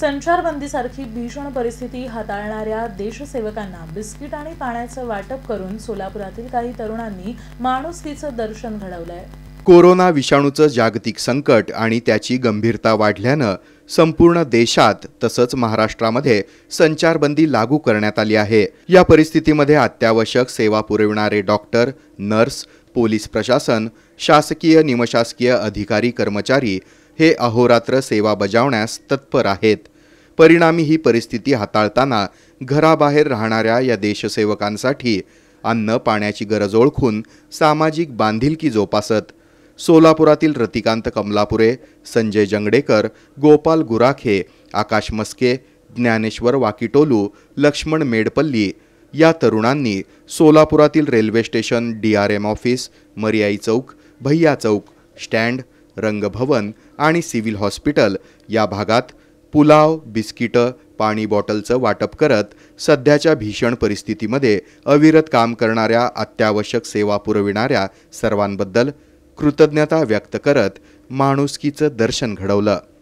संचारबंदीसारखी भीषण परिस्थिती हाताळणाऱ्या देशसेवकांना बिस्किट आणि पाण्याचं वाटप करून सोलापुरातील काही तरुणांनी माणुसकीचं दर्शन घडवलंय कोरोना विषाणूचं जागतिक संकट आणि त्याची गंभीरता वाढल्यानं संपूर्ण देशात तसंच महाराष्ट्रामध्ये संचारबंदी लागू करण्यात आली आहे या परिस्थितीमध्ये अत्यावश्यक सेवा पुरविणारे डॉक्टर नर्स पोलीस प्रशासन शासकीय निमशासकीय अधिकारी कर्मचारी हे अहोरात्र सेवा बजावण्यास तत्पर आहेत परिणामी ही परिस्थिती हाताळताना घराबाहेर राहणाऱ्या या देशसेवकांसाठी अन्न पाण्याची गरज ओळखून सामाजिक बांधिलकी जोपासत सोलापुरातील रतिकांत कमलापुरे संजय जंगडेकर गोपाल गुराखे आकाश मस्के ज्ञानेश्वर वाकीटोलू लक्ष्मण मेडपल्ली या तरुणांनी सोलापुरातील railway station D R M office Mariai Chowk Bhaiya Chowk stand रंगभवन आणि सिव्हिल हॉस्पिटल या भागात पुलाव बिस्किटं पाणी बॉटलचं वाटप करत सध्याच्या भीषण परिस्थितीमध्ये अविरत काम करणाऱ्या अत्यावश्यक सेवा पुरविणाऱ्या सर्वांबद्दल कृतज्ञता व्यक्त करत माणुसकीचं दर्शन घडवलं